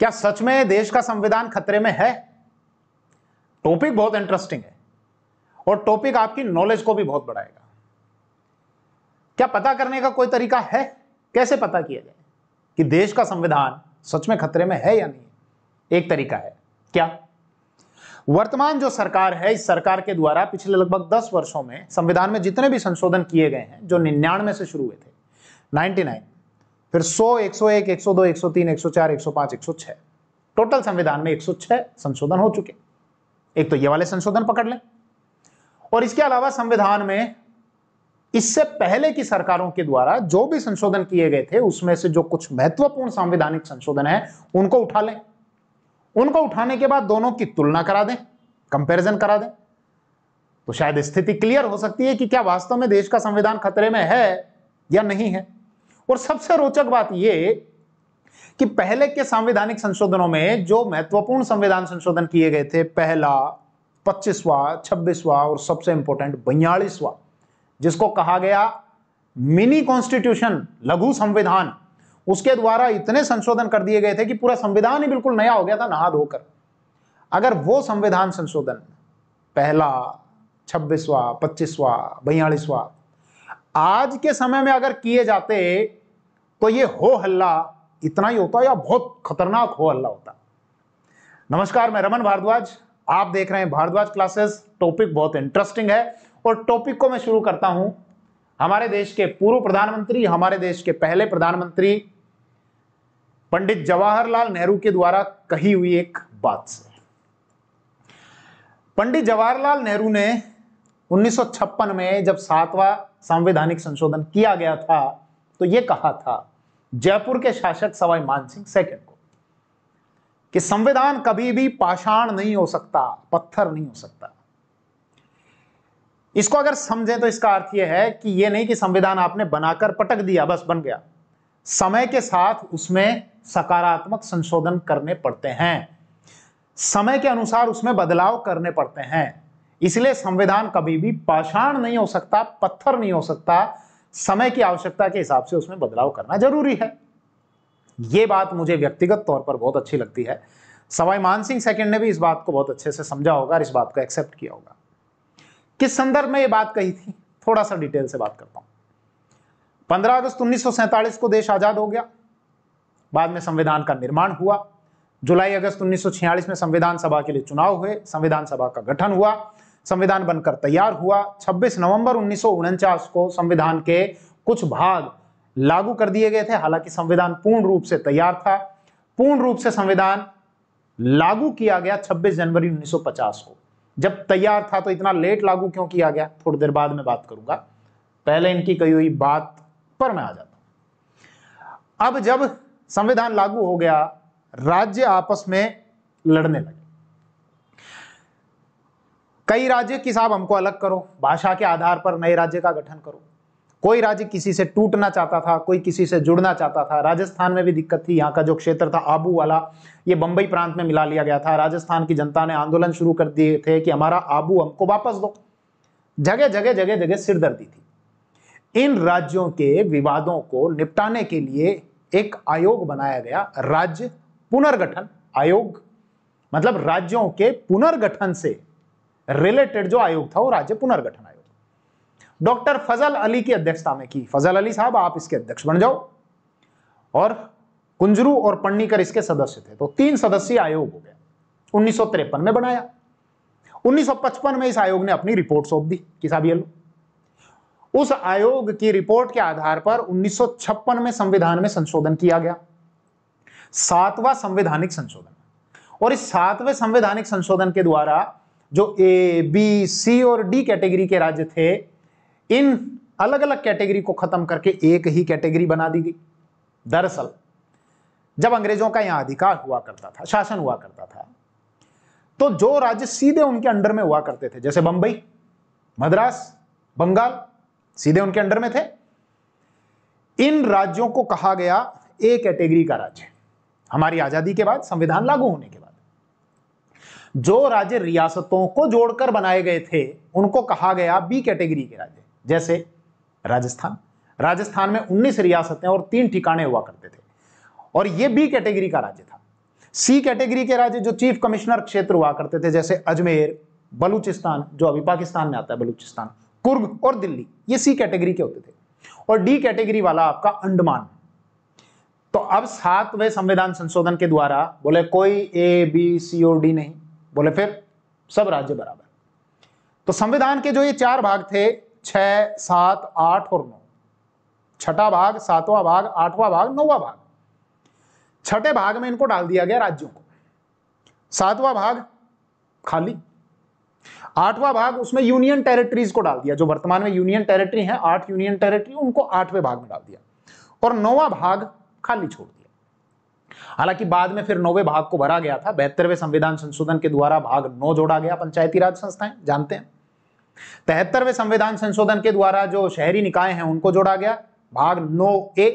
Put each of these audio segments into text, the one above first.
क्या सच में देश का संविधान खतरे में है टॉपिक बहुत इंटरेस्टिंग है और टॉपिक आपकी नॉलेज को भी बहुत बढ़ाएगा क्या पता करने का कोई तरीका है कैसे पता किया जाए कि देश का संविधान सच में खतरे में है या नहीं एक तरीका है क्या वर्तमान जो सरकार है इस सरकार के द्वारा पिछले लगभग 10 वर्षों में संविधान में जितने भी संशोधन किए गए हैं जो निन्यानवे से शुरू हुए थे 99 फिर 100, 101, 102, 103, 104, 105, 106 टोटल संविधान में 106 संशोधन हो चुके एक तो ये वाले संशोधन पकड़ लें और इसके अलावा संविधान में इससे पहले की सरकारों के द्वारा जो भी संशोधन किए गए थे उसमें से जो कुछ महत्वपूर्ण संवैधानिक संशोधन है उनको उठा लें उनको उठाने के बाद दोनों की तुलना करा दें कंपेरिजन करा दें तो शायद स्थिति क्लियर हो सकती है कि क्या वास्तव में देश का संविधान खतरे में है या नहीं है और सबसे रोचक बात यह कि पहले के संवैधानिक संशोधनों में जो महत्वपूर्ण संविधान संशोधन किए गए थे पहला पच्चीसवा छब्बीसवा और सबसे इंपॉर्टेंट बयालीसवा जिसको कहा गया मिनी कॉन्स्टिट्यूशन लघु संविधान उसके द्वारा इतने संशोधन कर दिए गए थे कि पूरा संविधान ही बिल्कुल नया हो गया था नहा धोकर अगर वो संविधान संशोधन पहला छब्बीसवा पच्चीसवा बयालीसवा आज के समय में अगर किए जाते तो ये हो हल्ला इतना ही होता या बहुत खतरनाक हो हल्ला होता नमस्कार मैं रमन भारद्वाज आप देख रहे हैं भारद्वाज क्लासेस टॉपिक बहुत इंटरेस्टिंग है और टॉपिक को मैं शुरू करता हूं हमारे देश के पूर्व प्रधानमंत्री हमारे देश के पहले प्रधानमंत्री पंडित जवाहरलाल नेहरू के द्वारा कही हुई एक बात से पंडित जवाहरलाल नेहरू ने 1956 में जब सातवां संवैधानिक संशोधन किया गया था तो यह कहा था जयपुर के शासक सवाई मानसिंह सेकंड को कि संविधान कभी भी पाषाण नहीं हो सकता पत्थर नहीं हो सकता इसको अगर समझे तो इसका अर्थ यह है कि यह नहीं कि संविधान आपने बनाकर पटक दिया बस बन गया समय के साथ उसमें सकारात्मक संशोधन करने पड़ते हैं समय के अनुसार उसमें बदलाव करने पड़ते हैं इसलिए संविधान कभी भी पाषाण नहीं हो सकता पत्थर नहीं हो सकता समय की आवश्यकता के हिसाब से उसमें बदलाव करना जरूरी है ये बात मुझे व्यक्तिगत तौर पर बहुत अच्छी लगती है सवाई मान सिंह सेकंड ने भी इस बात को बहुत अच्छे से समझा होगा और इस बात को एक्सेप्ट किया होगा किस संदर्भ में ये बात कही थी थोड़ा सा डिटेल से बात करता हूं 15 अगस्त उन्नीस को देश आजाद हो गया बाद में संविधान का निर्माण हुआ जुलाई अगस्त 1946 में संविधान सभा के लिए चुनाव हुए संविधान सभा का गठन हुआ संविधान बनकर तैयार हुआ 26 नवंबर उन्नीस को संविधान के कुछ भाग लागू कर दिए गए थे हालांकि संविधान पूर्ण रूप से तैयार था पूर्ण रूप से संविधान लागू किया गया 26 जनवरी 1950 को जब तैयार था तो इतना लेट लागू क्यों किया गया थोड़ी देर बाद में बात करूंगा पहले इनकी कही हुई बात पर मैं आ जाता अब जब संविधान लागू हो गया राज्य आपस में लड़ने लगे कई राज्य की साहब हमको अलग करो भाषा के आधार पर नए राज्य का गठन करो कोई राज्य किसी से टूटना चाहता था कोई किसी से जुड़ना चाहता था राजस्थान में भी दिक्कत थी यहाँ का जो क्षेत्र था आबू वाला ये बंबई प्रांत में मिला लिया गया था राजस्थान की जनता ने आंदोलन शुरू कर दिए थे कि हमारा आबू हमको वापस दो जगह जगह जगह जगह सिरदर्दी थी इन राज्यों के विवादों को निपटाने के लिए एक आयोग बनाया गया राज्य पुनर्गठन आयोग मतलब राज्यों के पुनर्गठन से रिलेटेड जो आयोग था वो राज्य पुनर्गठन आयोग डॉक्टर फजल अली की अध्यक्षता में की फजल अली साहब आप इसके अध्यक्ष बन जाओ और कुंजरू और पंडीकर इसके सदस्य थे तो तीन सदस्यीय आयोग हो गया उन्नीस में बनाया 1955 में इस आयोग ने अपनी रिपोर्ट सौंप दी कि साहब ये लो उस आयोग की रिपोर्ट के आधार पर 1956 में संविधान में संशोधन किया गया सातवां संवैधानिक संशोधन और इस सातवें संवैधानिक संशोधन के द्वारा जो ए बी सी और डी कैटेगरी के राज्य थे इन अलग अलग कैटेगरी को खत्म करके एक ही कैटेगरी बना दी गई दरअसल जब अंग्रेजों का यहां अधिकार हुआ करता था शासन हुआ करता था तो जो राज्य सीधे उनके अंडर में हुआ करते थे जैसे बंबई मद्रास बंगाल सीधे उनके अंडर में थे इन राज्यों को कहा गया ए कैटेगरी का राज्य हमारी आजादी के बाद संविधान लागू होने के जो राज्य रियासतों को जोड़कर बनाए गए थे उनको कहा गया बी कैटेगरी के राज्य जैसे राजस्थान राजस्थान में 19 रियासतें और तीन ठिकाने हुआ करते थे और यह बी कैटेगरी का राज्य था सी कैटेगरी के राज्य जो चीफ कमिश्नर क्षेत्र हुआ करते थे जैसे अजमेर बलूचिस्तान जो अभी पाकिस्तान में आता है बलूचिस्तान कुर्ग और दिल्ली ये सी कैटेगरी के होते थे और डी कैटेगरी वाला आपका अंडमान तो अब सातवें संविधान संशोधन के द्वारा बोले कोई A B C O D नहीं बोले फिर सब राज्य बराबर तो संविधान के जो ये चार भाग थे छ सात आठ और नौ छठा भाग सातवां भाग आठवां भाग नौवा भाग छठे भाग में इनको डाल दिया गया राज्यों को सातवां भाग खाली आठवां भाग उसमें यूनियन टेरिटरीज को डाल दिया जो वर्तमान में यूनियन टेरिटरी है आठ यूनियन टेरिटरी उनको आठवें भाग में डाल दिया और नौवां भाग खाली छोड़ दिया हालांकि बाद में फिर नौवे भाग को भरा गया था बेहतरवे संविधान संशोधन के द्वारा भाग नौ जोड़ा गया पंचायती राज संस्थाएं जानते हैं तेहत्तरवे संविधान संशोधन के द्वारा जो शहरी निकाय हैं उनको जोड़ा गया भाग नौ ए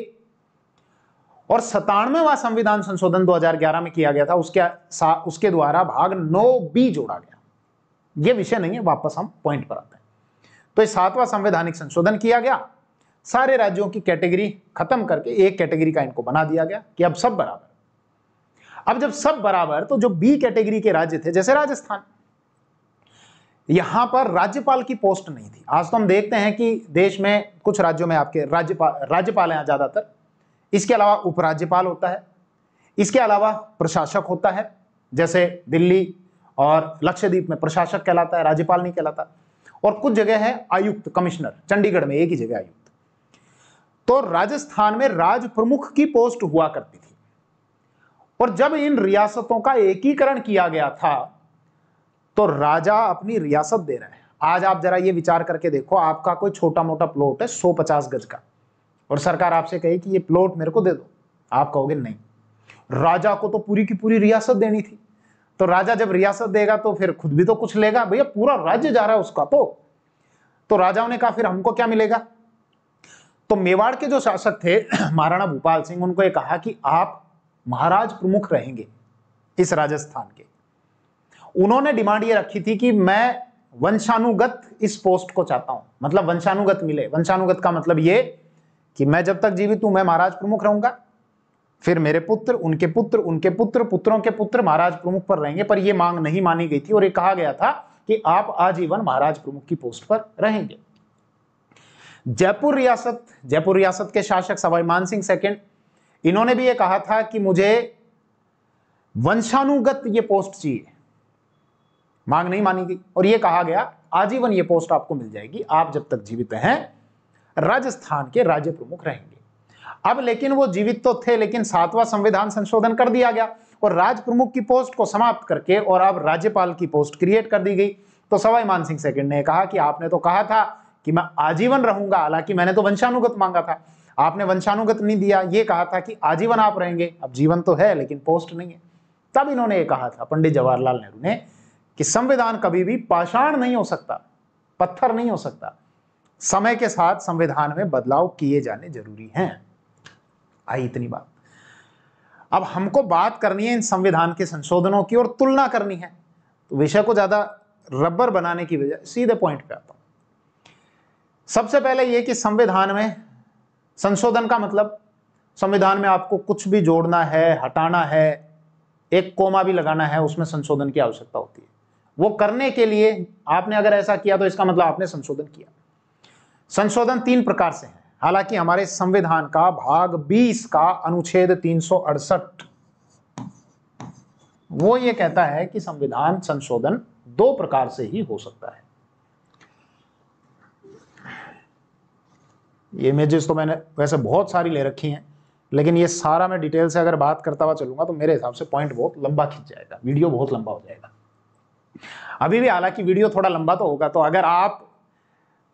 और सतानवेवा संविधान संशोधन 2011 में किया गया था उसके उसके द्वारा भाग नौ बी जोड़ा गया यह विषय नहीं है वापस हम पॉइंट पर आते हैं तो सातवां संवैधानिक संशोधन किया गया सारे राज्यों की कैटेगरी खत्म करके एक कैटेगरी का इनको बना दिया गया कि अब सब बराबर अब जब सब बराबर तो जो बी कैटेगरी के राज्य थे जैसे राजस्थान यहां पर राज्यपाल की पोस्ट नहीं थी आज तो हम देखते हैं कि देश में कुछ राज्यों में आपके राज्यपाल राज्यपाल हैं ज्यादातर इसके अलावा उपराज्यपाल होता है इसके अलावा प्रशासक होता है जैसे दिल्ली और लक्षद्वीप में प्रशासक कहलाता है राज्यपाल नहीं कहलाता और कुछ जगह है आयुक्त कमिश्नर चंडीगढ़ में एक ही जगह आयुक्त तो राजस्थान में राज प्रमुख की पोस्ट हुआ करती थी और जब इन रियासतों का एकीकरण किया गया था तो राजा अपनी रियासत दे रहे हैं आज आप जरा ये विचार करके देखो आपका कोई छोटा मोटा प्लॉट है 150 गज का और सरकार आपसे कहे कि ये प्लॉट मेरे को दे दो आप कहोगे नहीं राजा को तो पूरी की पूरी रियासत देनी थी तो राजा जब रियासत देगा तो फिर खुद भी तो कुछ लेगा भैया पूरा राज्य जा रहा है उसका तो, तो राजाओं ने कहा फिर हमको क्या मिलेगा तो मेवाड़ के जो शासक थे महाराणा भूपाल सिंह उनको ये कहा कि आप महाराज प्रमुख रहेंगे इस राजस्थान के उन्होंने डिमांड ये रखी थी कि मैं वंशानुगत इस पोस्ट को चाहता हूं मतलब वंशानुगत मिले वंशानुगत का मतलब ये कि मैं जब तक जीवित हूं मैं महाराज प्रमुख रहूंगा फिर मेरे पुत्र उनके पुत्र उनके पुत्र पुत्रों के पुत्र महाराज प्रमुख पर रहेंगे पर यह मांग नहीं मानी गई थी और ये कहा गया था कि आप आजीवन महाराज प्रमुख की पोस्ट पर रहेंगे जयपुर रियासत जयपुर रियासत के शासक सवाई मान सिंह सेकेंड इन्होंने भी ये कहा था कि मुझे वंशानुगत ये पोस्ट चाहिए मांग नहीं मानी गई और ये कहा गया आजीवन ये पोस्ट आपको मिल जाएगी आप जब तक जीवित हैं राजस्थान के राज्य प्रमुख रहेंगे अब लेकिन वो जीवित तो थे लेकिन सातवां संविधान संशोधन कर दिया गया और राज प्रमुख की पोस्ट को समाप्त करके और अब राज्यपाल की पोस्ट क्रिएट कर दी गई तो सवाई मान सिंह सेकंड ने कहा कि आपने तो कहा था कि मैं आजीवन रहूंगा हालांकि मैंने तो वंशानुगत मांगा था आपने वंशानुगत नहीं दिया ये कहा था कि आजीवन आप रहेंगे अब जीवन तो है लेकिन पोस्ट नहीं है तब इन्होंने ये कहा था पंडित जवाहरलाल नेहरू ने कि संविधान कभी भी पाषाण नहीं हो सकता पत्थर नहीं हो सकता समय के साथ संविधान में बदलाव किए जाने जरूरी हैं आई इतनी बात अब हमको बात करनी है इन संविधान के संशोधनों की और तुलना करनी है तो विषय को ज़्यादा रबर बनाने की वजह सीधे पॉइंट पे आता हूं सबसे पहले यह कि संविधान में संशोधन का मतलब संविधान में आपको कुछ भी जोड़ना है हटाना है एक कोमा भी लगाना है उसमें संशोधन की आवश्यकता होती है वो करने के लिए आपने अगर ऐसा किया तो इसका मतलब आपने संशोधन किया संशोधन तीन प्रकार से है हालांकि हमारे संविधान का भाग 20 का अनुच्छेद तीन वो ये कहता है कि संविधान संशोधन दो प्रकार से ही हो सकता है ये इमेजेस तो मैंने वैसे बहुत सारी ले रखी हैं लेकिन ये सारा मैं डिटेल से अगर बात करता हुआ चलूंगा तो मेरे हिसाब से पॉइंट बहुत लंबा खिंच जाएगा वीडियो बहुत लंबा हो जाएगा अभी भी हालांकि वीडियो थोड़ा लंबा तो होगा तो अगर आप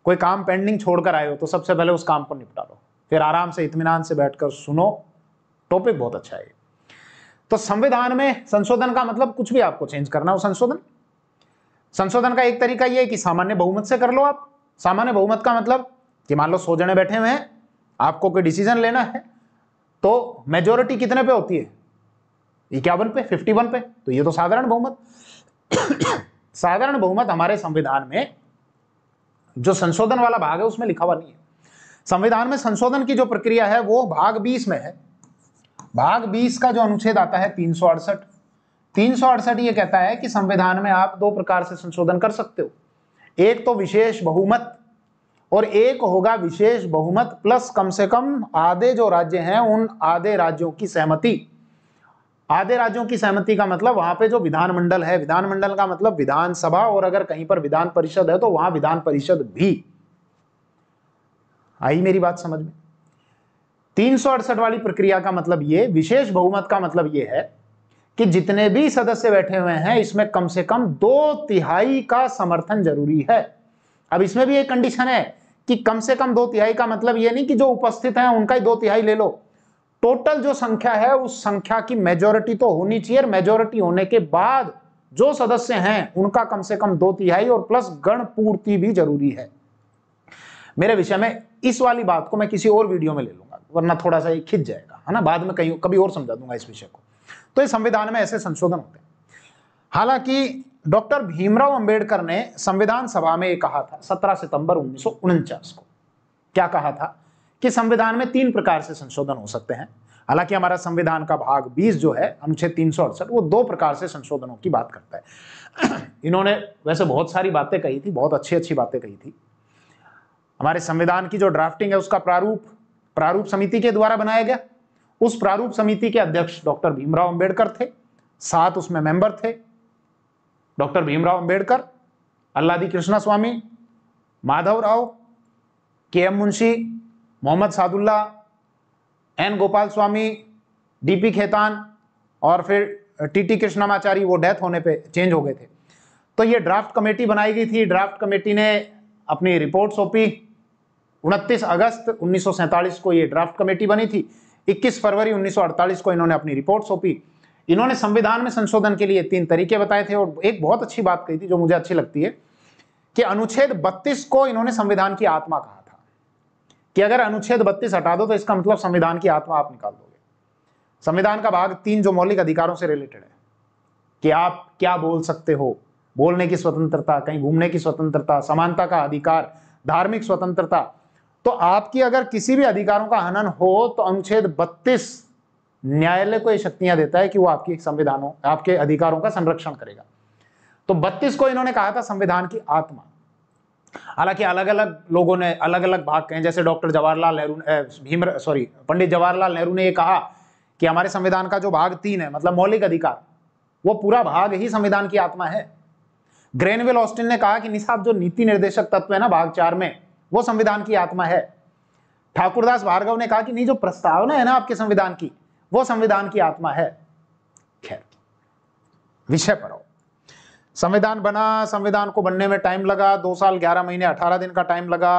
कोई काम पेंडिंग छोड़कर आए हो तो सबसे पहले उस काम को निपटा लो फिर आराम से इतमान से बैठकर सुनो टॉपिक बहुत अच्छा है तो संविधान में संशोधन का मतलब कुछ भी आपको चेंज करना हो संशोधन संशोधन का एक तरीका यह है कि सामान्य बहुमत से कर लो आप सामान्य बहुमत का मतलब कि मान लो सौ जने बैठे हुए हैं आपको कोई डिसीजन लेना है तो मेजोरिटी कितने पे होती है इक्यावन पे फिफ्टी वन पे तो ये तो साधारण बहुमत साधारण बहुमत हमारे संविधान में जो संशोधन वाला भाग है उसमें लिखा हुआ नहीं है संविधान में संशोधन की जो प्रक्रिया है वो भाग बीस में है भाग बीस का जो अनुच्छेद आता है तीन सौ अड़सठ तीन सौ अड़सठ ये कहता है कि संविधान में आप दो प्रकार से संशोधन कर सकते हो एक तो विशेष बहुमत और एक होगा विशेष बहुमत प्लस कम से कम आधे जो राज्य हैं उन आधे राज्यों की सहमति आधे राज्यों की सहमति का मतलब वहां पे जो विधानमंडल है विधानमंडल का मतलब विधानसभा और अगर कहीं पर विधान परिषद है तो वहां विधान परिषद भी आई मेरी बात समझ में तीन वाली प्रक्रिया का मतलब ये विशेष बहुमत का मतलब ये है कि जितने भी सदस्य बैठे हुए हैं इसमें कम से कम दो तिहाई का समर्थन जरूरी है अब इसमें भी एक कंडीशन है कि कम से कम दो तिहाई का मतलब ये नहीं कि जो उपस्थित हैं उनका ही दो तिहाई ले लो टोटल जो संख्या है उस संख्या की मेजोरिटी तो होनी चाहिए और मेजोरिटी होने के बाद जो सदस्य हैं उनका कम से कम दो तिहाई और प्लस गण पूर्ति भी जरूरी है मेरे विषय में इस वाली बात को मैं किसी और वीडियो में ले लूंगा वरना थोड़ा सा ये खिंच जाएगा है ना बाद में कहीं कभी और समझा दूंगा इस विषय को तो इस संविधान में ऐसे संशोधन होते हैं हालांकि डॉक्टर भीमराव अंबेडकर ने संविधान सभा में कहा था 17 सितंबर उन्नीस को क्या कहा था कि संविधान में तीन प्रकार से संशोधन हो सकते हैं हालांकि हमारा संविधान का भाग 20 जो है अनुच्छेद तीन वो दो प्रकार से संशोधनों की बात करता है इन्होंने वैसे बहुत सारी बातें कही थी बहुत अच्छी अच्छी बातें कही थी हमारे संविधान की जो ड्राफ्टिंग है उसका प्रारूप प्रारूप समिति के द्वारा बनाया गया उस प्रारूप समिति के अध्यक्ष डॉक्टर भीमराव अंबेडकर थे सात उसमें मेंबर थे doctor Bhimrao Ambedkar Alladi Krishna Swami Madhav Rao K M Munshi Mohammad Saadulla N Gopal Swami D P Khaitan और फिर टी टी कृष्णमाचारी वो डेथ होने पे चेंज हो गए थे तो ये ड्राफ्ट कमेटी बनाई गई थी ड्राफ्ट कमेटी ने अपनी रिपोर्ट सौंपी 29 अगस्त उन्नीस को ये ड्राफ्ट कमेटी बनी थी 21 फरवरी 1948 को इन्होंने अपनी रिपोर्ट सौंपी इन्होंने संविधान में संशोधन के लिए तीन तरीके बताए थे और एक बहुत अच्छी बात कही थी जो मुझे अच्छी लगती है कि अनुच्छेद 32 को इन्होंने संविधान की आत्मा कहा था कि अगर अनुच्छेद 32 हटा दो तो इसका मतलब संविधान की आत्मा आप निकाल दोगे संविधान का भाग तीन जो मौलिक अधिकारों से रिलेटेड है कि आप क्या बोल सकते हो बोलने की स्वतंत्रता कहीं घूमने की स्वतंत्रता समानता का अधिकार धार्मिक स्वतंत्रता तो आपकी अगर किसी भी अधिकारों का हनन हो तो अनुच्छेद बत्तीस न्यायालय को ये शक्तियां देता है कि वो आपकी संविधानों आपके अधिकारों का संरक्षण करेगा तो बत्तीस को इन्होंने कहा था संविधान की आत्मा हालांकि अलग अलग लोगों ने अलग अलग भाग कहे जैसे डॉक्टर जवाहरलाल नेहरू भीम सॉरी पंडित जवाहरलाल नेहरू ने यह कहा कि हमारे संविधान का जो भाग तीन है मतलब मौलिक अधिकार वो पूरा भाग ही संविधान की आत्मा है ग्रेनविल ऑस्टिन ने कहा कि निशाब जो नीति निर्देशक तत्व है ना भाग चार में वो संविधान की आत्मा है ठाकुरदास भार्गव ने कहा कि नहीं जो प्रस्तावना है ना आपके संविधान की वो संविधान की आत्मा है खैर विषय पर संविधान बना संविधान को बनने में टाइम लगा दो साल ग्यारह महीने अठारह दिन का टाइम लगा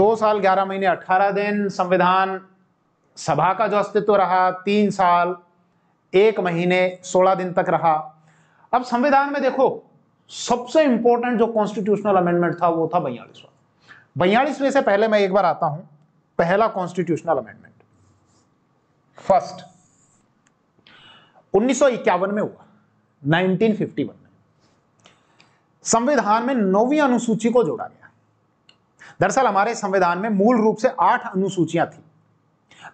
दो साल ग्यारह महीने अठारह दिन संविधान सभा का जो अस्तित्व रहा तीन साल एक महीने सोलह दिन तक रहा अब संविधान में देखो सबसे इंपॉर्टेंट जो कॉन्स्टिट्यूशनल अमेंडमेंट था वो था बयालीसवा बयालीसवें से पहले मैं एक बार आता हूं पहला कॉन्स्टिट्यूशनल अमेंडमेंट फर्स्ट उन्नीस में हुआ 1951 में संविधान में नौवीं अनुसूची को जोड़ा गया दरअसल हमारे संविधान में मूल रूप से आठ अनुसूचियां थी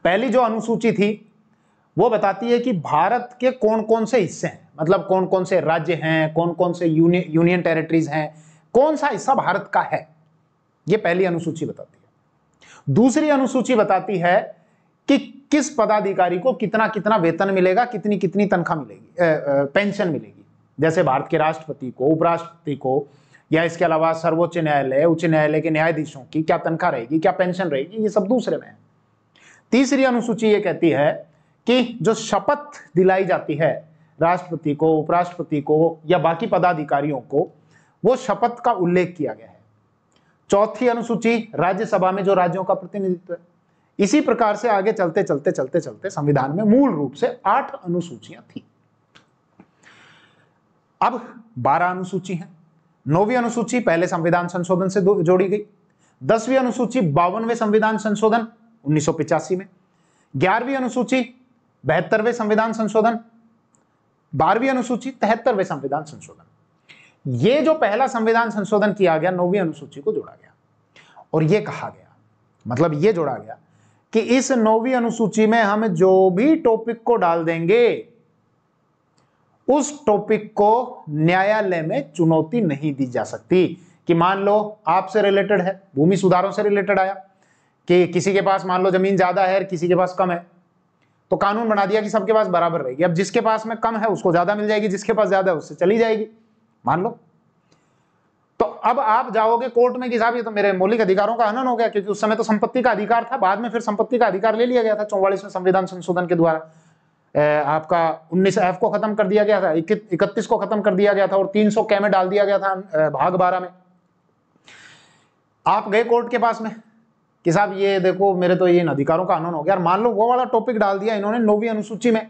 पहली जो अनुसूची थी वो बताती है कि भारत के कौन कौन से हिस्से हैं मतलब कौन कौन से राज्य हैं कौन कौन से यूनि, यूनियन टेरिटरीज हैं कौन सा हिस्सा भारत का है ये पहली अनुसूची बताती है दूसरी अनुसूची बताती है कि किस पदाधिकारी को कितना कितना वेतन मिलेगा कितनी कितनी तनख्वाह मिलेगी पेंशन मिलेगी जैसे भारत के राष्ट्रपति को उपराष्ट्रपति को या इसके अलावा सर्वोच्च न्यायालय उच्च न्यायालय के न्यायाधीशों की क्या तनख्वाह रहेगी क्या पेंशन रहेगी ये सब दूसरे में है तीसरी अनुसूची ये कहती है कि जो शपथ दिलाई जाती है राष्ट्रपति को उपराष्ट्रपति को या बाकी पदाधिकारियों को वो शपथ का उल्लेख किया गया है चौथी अनुसूची राज्यसभा में जो राज्यों का प्रतिनिधित्व है इसी प्रकार से आगे चलते चलते चलते चलते संविधान में मूल रूप से आठ अनुसूचियां थी अब बारह अनुसूची है नौवीं अनुसूची पहले संविधान संशोधन से जोड़ी गई दसवीं अनुसूची बावनवे संविधान संशोधन उन्नीस में ग्यारहवीं अनुसूची बहत्तरवें संविधान संशोधन बारहवीं अनुसूची तिहत्तरवें संविधान संशोधन ये जो पहला संविधान संशोधन किया गया नौवीं अनुसूची को जोड़ा गया और ये कहा गया मतलब ये जोड़ा गया कि इस नौवीं अनुसूची में हम जो भी टॉपिक को डाल देंगे उस टॉपिक को न्यायालय में चुनौती नहीं दी जा सकती कि मान लो आपसे रिलेटेड है भूमि सुधारों से रिलेटेड आया कि किसी के पास मान लो जमीन ज्यादा है और किसी के पास कम है तो कानून बना दिया कि सबके पास बराबर रहेगी अब जिसके पास में कम है उसको ज्यादा मिल जाएगी जिसके पास ज्यादा है उससे चली जाएगी मान लो अब आप जाओगे कोर्ट में कि साहब ये तो मेरे मौलिक अधिकारों का हनन हो गया क्योंकि उस समय तो संपत्ति का अधिकार था बाद में फिर संपत्ति का अधिकार ले लिया गया था चौवालीसवें संविधान संशोधन के द्वारा आपका उन्नीस एफ को खत्म कर दिया गया था इकतीस को खत्म कर दिया गया था और तीन सौ कै में डाल दिया गया था भाग बारह में आप गए कोर्ट के पास में कि साहब ये देखो मेरे तो ये इन अधिकारों का हनन हो गया मान लो वो वाला टॉपिक डाल दिया इन्होंने नौवीं अनुसूची में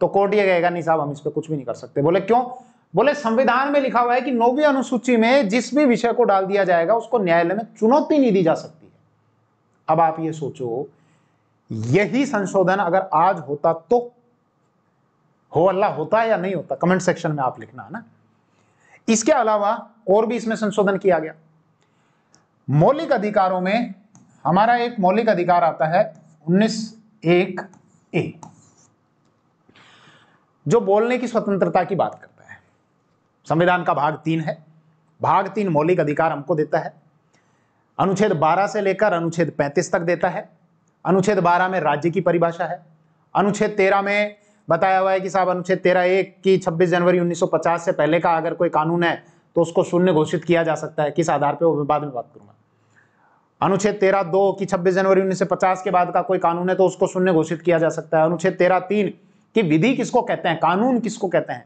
तो कोर्ट ये कहेगा नहीं साहब हम इस पर कुछ भी नहीं कर सकते बोले क्यों बोले संविधान में लिखा हुआ है कि नौवीं अनुसूची में जिस भी विषय को डाल दिया जाएगा उसको न्यायालय में चुनौती नहीं दी जा सकती है अब आप ये सोचो यही संशोधन अगर आज होता तो हो अल्लाह होता या नहीं होता कमेंट सेक्शन में आप लिखना है ना इसके अलावा और भी इसमें संशोधन किया गया मौलिक अधिकारों में हमारा एक मौलिक अधिकार आता है उन्नीस एक ए जो बोलने की स्वतंत्रता की बात करता संविधान का भाग तीन है भाग तीन मौलिक अधिकार हमको देता है अनुच्छेद 12 से लेकर अनुच्छेद 35 तक देता है अनुच्छेद 12 में राज्य की परिभाषा है अनुच्छेद 13 में बताया हुआ है कि साहब अनुच्छेद 13 एक की 26 जनवरी 1950 से पहले का अगर कोई कानून है तो उसको शून्य घोषित किया जा सकता है किस आधार पर वो मैं बाद में बात करूंगा अनुच्छेद तेरह दो की छब्बीस जनवरी उन्नीस के बाद का कोई कानून है तो उसको शून्य घोषित किया जा सकता है अनुच्छेद तेरह तीन की विधि किसको कहते हैं कानून किसको कहते हैं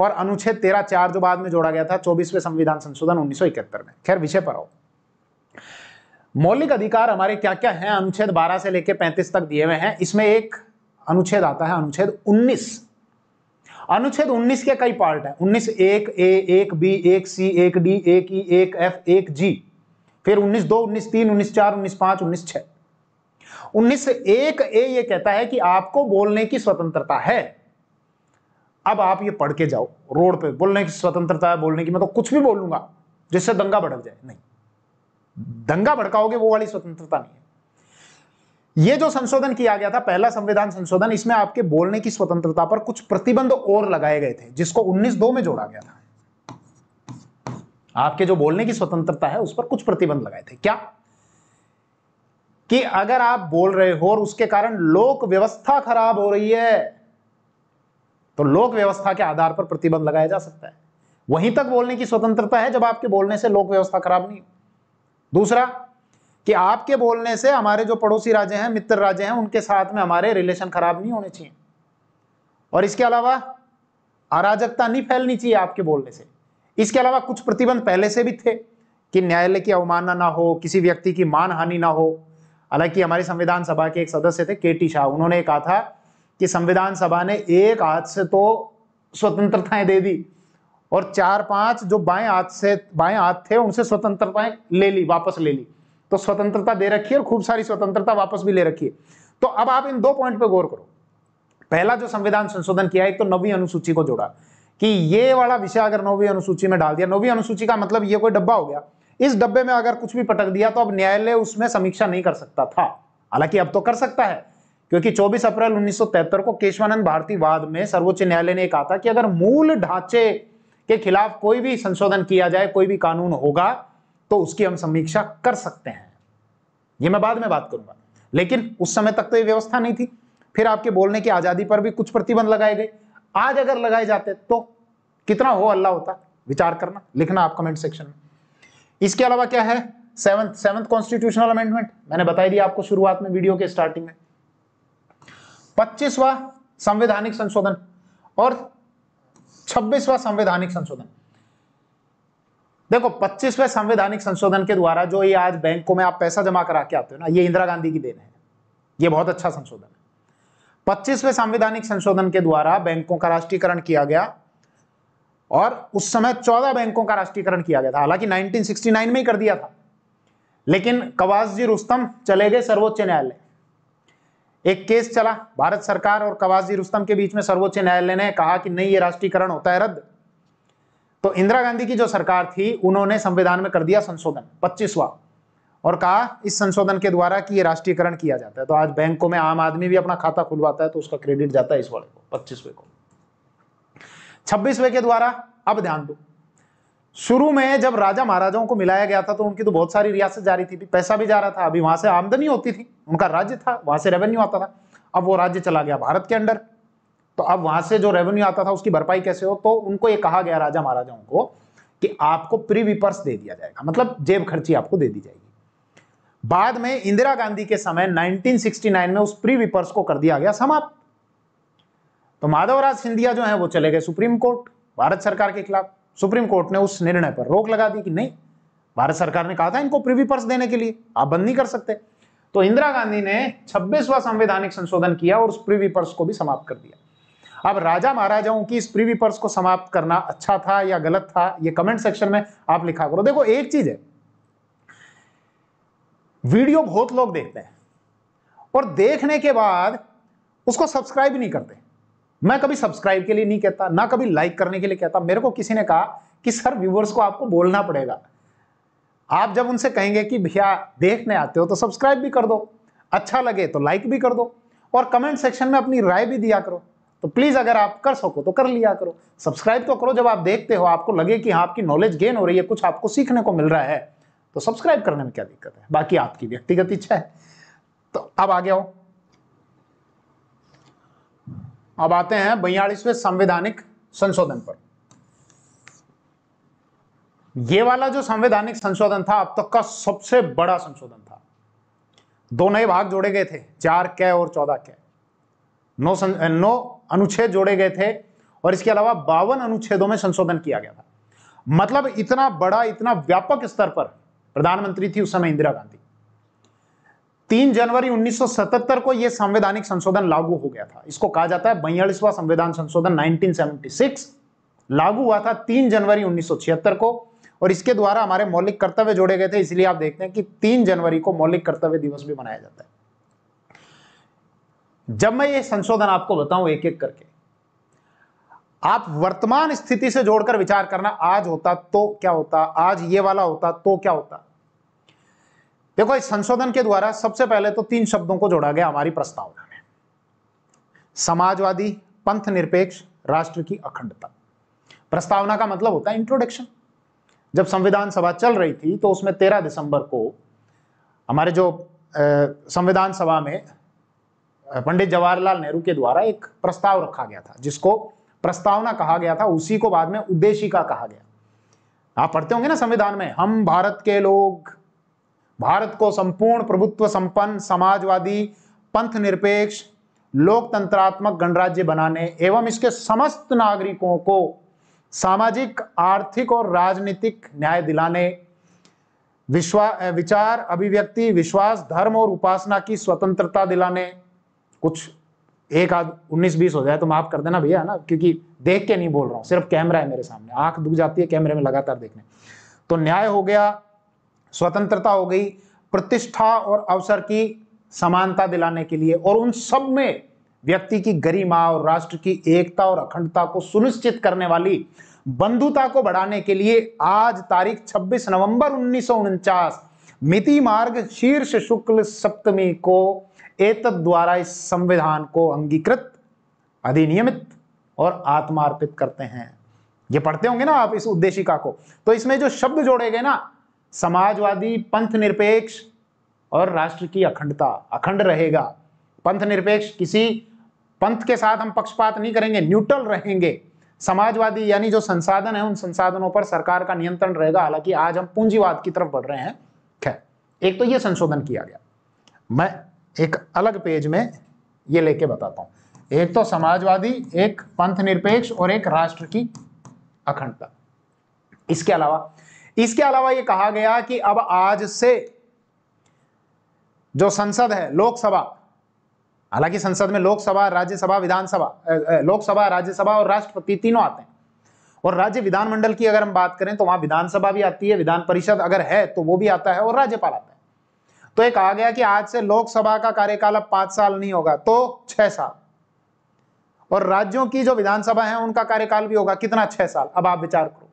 और अनुच्छेद तेरह चार जो बाद में जोड़ा गया था चौबीसवें संविधान संशोधन उन्नीस में खैर विषय पर आओ मौलिक अधिकार हमारे क्या क्या हैं अनुच्छेद 12 से लेकर 35 तक दिए हुए हैं इसमें एक अनुच्छेद आता है अनुच्छेद 19 अनुच्छेद 19 के कई पार्ट है 19 एक ए एक बी एक सी एक डी एक ई एक एफ एक जी फिर 19 दो 19 तीन 19 चार 19 पांच 19 छह 19 एक ए ये कहता है कि आपको बोलने की स्वतंत्रता है अब आप ये पढ़ के जाओ रोड पे बोलने की स्वतंत्रता है बोलने की मैं तो कुछ भी बोलूंगा जिससे दंगा भड़क जाए नहीं दंगा भड़काओगे वो वाली स्वतंत्रता नहीं है ये जो संशोधन किया गया था पहला संविधान संशोधन इसमें आपके बोलने की स्वतंत्रता पर कुछ प्रतिबंध और लगाए गए थे जिसको उन्नीस दो में जोड़ा गया था आपके जो बोलने की स्वतंत्रता है उस पर कुछ प्रतिबंध लगाए थे क्या कि अगर आप बोल रहे हो और उसके कारण लोक व्यवस्था खराब हो रही है तो लोक व्यवस्था के आधार पर प्रतिबंध लगाया जा सकता है वहीं तक बोलने की स्वतंत्रता है जब आपके बोलने से लोक व्यवस्था खराब नहीं दूसरा कि आपके बोलने से हमारे जो पड़ोसी राज्य हैं मित्र राज्य हैं उनके साथ में हमारे रिलेशन खराब नहीं होने चाहिए और इसके अलावा अराजकता नहीं फैलनी चाहिए आपके बोलने से इसके अलावा कुछ प्रतिबंध पहले से भी थे कि न्यायालय की अवमानना ना हो किसी व्यक्ति की मान हानि ना हो हालांकि हमारे संविधान सभा के एक सदस्य थे के टी शाह उन्होंने कहा था कि संविधान सभा ने एक हाथ से तो स्वतंत्रताएं दे दी और चार पांच जो बाएं हाथ से बाएं हाथ थे उनसे स्वतंत्रताएं ले ली वापस ले ली तो स्वतंत्रता दे रखी है और खूब सारी स्वतंत्रता वापस भी ले रखी है तो अब आप इन दो पॉइंट पे गौर करो पहला जो संविधान संशोधन किया एक तो नवी अनुसूची को जोड़ा कि ये वाला विषय अगर नौवीं अनुसूची में डाल दिया नौवीं अनुसूची का मतलब ये कोई डब्बा हो गया इस डब्बे में अगर कुछ भी पटक दिया तो अब न्यायालय उसमें समीक्षा नहीं कर सकता था हालांकि अब तो कर सकता है क्योंकि 24 अप्रैल 1973 को केशवानंद भारती वाद में सर्वोच्च न्यायालय ने कहा था कि अगर मूल ढांचे के खिलाफ कोई भी संशोधन किया जाए कोई भी कानून होगा तो उसकी हम समीक्षा कर सकते हैं ये मैं बाद में बात करूंगा लेकिन उस समय तक तो ये व्यवस्था नहीं थी फिर आपके बोलने की आजादी पर भी कुछ प्रतिबंध लगाए गए आज अगर लगाए जाते तो कितना हो अल्लाह होता विचार करना लिखना आप कमेंट सेक्शन में इसके अलावा क्या है सेवंथ सेवंथ कॉन्स्टिट्यूशनल अमेंडमेंट मैंने बताई दिया आपको शुरुआत में वीडियो के स्टार्टिंग में पच्चीसवा संवैधानिक संशोधन और छब्बीसवा संवैधानिक संशोधन देखो पच्चीसवें संवैधानिक संशोधन के द्वारा जो ये आज बैंकों में आप पैसा जमा करा के आते हो ना ये इंदिरा गांधी की देन है ये बहुत अच्छा संशोधन है पच्चीसवें संवैधानिक संशोधन के द्वारा बैंकों का राष्ट्रीयकरण किया गया और उस समय चौदह बैंकों का राष्ट्रीयकरण किया गया था हालांकि नाइनटीन में ही कर दिया था लेकिन कवास जी रुस्तम चले गए सर्वोच्च न्यायालय एक केस चला भारत सरकार और कवाजी रुस्तम के बीच में सर्वोच्च न्यायालय ने कहा कि नहीं ये राष्ट्रीयकरण होता है रद्द तो इंदिरा गांधी की जो सरकार थी उन्होंने संविधान में कर दिया संशोधन पच्चीसवा और कहा इस संशोधन के द्वारा कि ये राष्ट्रीयकरण किया जाता है तो आज बैंकों में आम आदमी भी अपना खाता खुलवाता है तो उसका क्रेडिट जाता है इस वाले को पच्चीसवे को छब्बीसवे के द्वारा अब ध्यान दो शुरू में जब राजा महाराजाओं को मिलाया गया था तो उनकी तो बहुत सारी रियासत जा रही थी पैसा भी जा रहा था अभी वहां से आमदनी होती थी उनका राज्य था वहां से रेवेन्यू आता था अब वो राज्य चला गया भारत के अंडर तो अब वहां से जो रेवेन्यू आता था उसकी भरपाई कैसे हो तो उनको ये कहा गया राजा महाराजाओं को कि आपको प्रीविपर्स दे दिया जाएगा मतलब जेब खर्ची आपको दे दी जाएगी बाद में इंदिरा गांधी के समय 1969 में उस प्रीविपर्स को कर दिया गया समाप्त तो माधवराज सिंधिया जो है वो चले गए सुप्रीम कोर्ट भारत सरकार के खिलाफ सुप्रीम कोर्ट ने उस निर्णय पर रोक लगा दी कि नहीं भारत सरकार ने कहा था इनको प्रीवी पर्स देने के लिए आप बंद नहीं कर सकते तो इंदिरा गांधी ने छब्बीसवा संवैधानिक संशोधन किया और उस प्रीवी पर्स को भी समाप्त कर दिया अब राजा महाराजाओं की इस प्रीवी पर्स को समाप्त करना अच्छा था या गलत था यह कमेंट सेक्शन में आप लिखा करो देखो एक चीज है वीडियो बहुत लोग देखते हैं और देखने के बाद उसको सब्सक्राइब नहीं करते मैं कभी सब्सक्राइब के लिए नहीं कहता ना कभी लाइक करने के लिए कहता मेरे को किसी ने कहा कि सर व्यूवर्स को आपको बोलना पड़ेगा आप जब उनसे कहेंगे कि भैया देखने आते हो तो सब्सक्राइब भी कर दो अच्छा लगे तो लाइक भी कर दो और कमेंट सेक्शन में अपनी राय भी दिया करो तो प्लीज़ अगर आप कर सको तो कर लिया करो सब्सक्राइब तो करो जब आप देखते हो आपको लगे कि हाँ आपकी नॉलेज गेन हो रही है कुछ आपको सीखने को मिल रहा है तो सब्सक्राइब करने में क्या दिक्कत है बाकी आपकी व्यक्तिगत इच्छा है तो अब आगे आओ अब आते हैं बयालीसवें संवैधानिक संशोधन पर यह वाला जो संवैधानिक संशोधन था अब तक का सबसे बड़ा संशोधन था दो नए भाग जोड़े गए थे चार कै और चौदह कै नौ नौ अनुच्छेद जोड़े गए थे और इसके अलावा बावन अनुच्छेदों में संशोधन किया गया था मतलब इतना बड़ा इतना व्यापक स्तर पर प्रधानमंत्री थी उस समय इंदिरा गांधी तीन जनवरी 1977 को यह संवैधानिक संशोधन लागू हो गया था इसको कहा जाता है बयालीसवा संविधान संशोधन 1976 लागू हुआ था तीन जनवरी 1976 को और इसके द्वारा हमारे मौलिक कर्तव्य जोड़े गए थे इसलिए आप देखते हैं कि तीन जनवरी को मौलिक कर्तव्य दिवस भी मनाया जाता है जब मैं ये संशोधन आपको बताऊं एक एक करके आप वर्तमान स्थिति से जोड़कर विचार करना आज होता तो क्या होता आज ये वाला होता तो क्या होता देखो इस संशोधन के द्वारा सबसे पहले तो तीन शब्दों को जोड़ा गया हमारी प्रस्तावना में समाजवादी पंथ निरपेक्ष राष्ट्र की अखंडता प्रस्तावना का मतलब होता है इंट्रोडक्शन जब संविधान सभा चल रही थी तो उसमें तेरह दिसंबर को हमारे जो संविधान सभा में पंडित जवाहरलाल नेहरू के द्वारा एक प्रस्ताव रखा गया था जिसको प्रस्तावना कहा गया था उसी को बाद में उद्देशिका कहा गया आप पढ़ते होंगे ना संविधान में हम भारत के लोग भारत को संपूर्ण प्रभुत्व संपन्न समाजवादी पंथ निरपेक्ष लोकतंत्रात्मक गणराज्य बनाने एवं इसके समस्त नागरिकों को सामाजिक आर्थिक और राजनीतिक न्याय दिलाने विश्वा विचार अभिव्यक्ति विश्वास धर्म और उपासना की स्वतंत्रता दिलाने कुछ एक आध उन्नीस बीस हो जाए तो माफ कर देना भैया ना क्योंकि देख के नहीं बोल रहा हूं सिर्फ कैमरा है मेरे सामने आंख दुख जाती है कैमरे में लगातार देखने तो न्याय हो गया स्वतंत्रता हो गई प्रतिष्ठा और अवसर की समानता दिलाने के लिए और उन सब में व्यक्ति की गरिमा और राष्ट्र की एकता और अखंडता को सुनिश्चित करने वाली बंधुता को बढ़ाने के लिए आज तारीख 26 नवंबर उन्नीस मिति मार्ग शीर्ष शुक्ल सप्तमी को एतद द्वारा इस संविधान को अंगीकृत अधिनियमित और आत्मार्पित करते हैं ये पढ़ते होंगे ना आप इस उद्देशिका को तो इसमें जो शब्द जोड़े गए ना समाजवादी पंथ निरपेक्ष और राष्ट्र की अखंडता अखंड रहेगा पंथ निरपेक्ष किसी पंथ के साथ हम पक्षपात नहीं करेंगे न्यूट्रल रहेंगे समाजवादी यानी जो संसाधन है उन संसाधनों पर सरकार का नियंत्रण रहेगा हालांकि आज हम पूंजीवाद की तरफ बढ़ रहे हैं खैर एक तो यह संशोधन किया गया मैं एक अलग पेज में ये लेके बताता हूं एक तो समाजवादी एक पंथ निरपेक्ष और एक राष्ट्र की अखंडता इसके अलावा इसके अलावा यह कहा गया कि अब आज से जो संसद है लोकसभा हालांकि संसद में लोकसभा राज्यसभा विधानसभा लोकसभा राज्यसभा और राष्ट्रपति तीनों आते हैं और राज्य विधानमंडल की अगर हम बात करें तो वहां विधानसभा भी आती है विधान परिषद अगर है तो वो भी आता है और राज्यपाल आता है तो ये कहा गया कि आज से लोकसभा का कार्यकाल अब पांच साल नहीं होगा तो छह साल और राज्यों की जो विधानसभा है उनका कार्यकाल भी होगा कितना छह साल अब आप विचार करो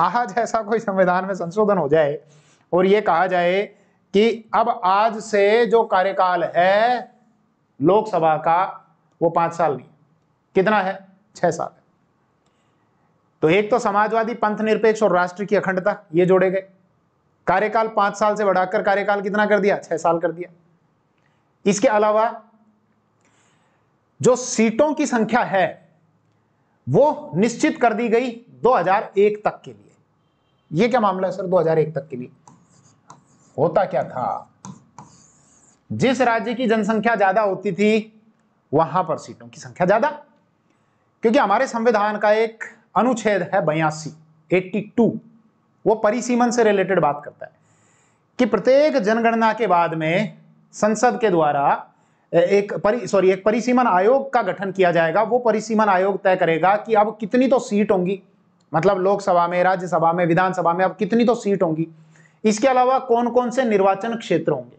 आज ऐसा कोई संविधान में संशोधन हो जाए और ये कहा जाए कि अब आज से जो कार्यकाल है लोकसभा का वो पांच साल नहीं कितना है छह साल है तो एक तो समाजवादी पंथ निरपेक्ष और राष्ट्र की अखंडता ये जोड़े गए कार्यकाल पांच साल से बढ़ाकर कार्यकाल कितना कर दिया छह साल कर दिया इसके अलावा जो सीटों की संख्या है वो निश्चित कर दी गई 2001 तक के लिए ये क्या मामला है सर 2001 तक के लिए होता क्या था जिस राज्य की जनसंख्या ज्यादा होती थी वहां पर सीटों की संख्या ज्यादा क्योंकि हमारे संविधान का एक अनुच्छेद है बयासी 82 वो परिसीमन से रिलेटेड बात करता है कि प्रत्येक जनगणना के बाद में संसद के द्वारा एक परि सॉरी एक परिसीमन आयोग का गठन किया जाएगा वो परिसीमन आयोग तय करेगा कि अब कितनी तो सीट होंगी मतलब लोकसभा में राज्यसभा में विधानसभा में अब कितनी तो सीट होंगी इसके अलावा कौन कौन से निर्वाचन क्षेत्र होंगे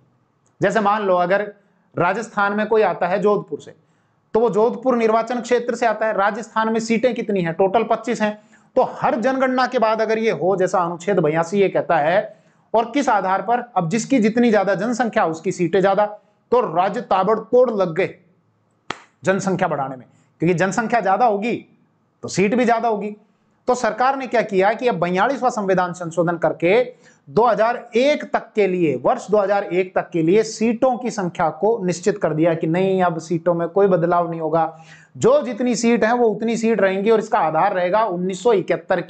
जैसे मान लो अगर राजस्थान में कोई आता है जोधपुर से तो वो जोधपुर निर्वाचन क्षेत्र से आता है राजस्थान में सीटें कितनी हैं टोटल 25 हैं तो हर जनगणना के बाद अगर ये हो जैसा अनुच्छेद बयासी ये कहता है और किस आधार पर अब जिसकी जितनी ज्यादा जनसंख्या उसकी सीटें ज्यादा तो राज्य ताबड़तोड़ लग गए जनसंख्या बढ़ाने में क्योंकि जनसंख्या ज्यादा होगी तो सीट भी ज्यादा होगी तो सरकार ने क्या किया कि अब बयालीसवां संविधान संशोधन करके 2001 तक के लिए वर्ष 2001 तक के लिए सीटों की संख्या को निश्चित कर दिया कि नहीं अब सीटों में कोई बदलाव नहीं होगा जो जितनी सीट है वो उतनी सीट रहेंगी और इसका आधार रहेगा उन्नीस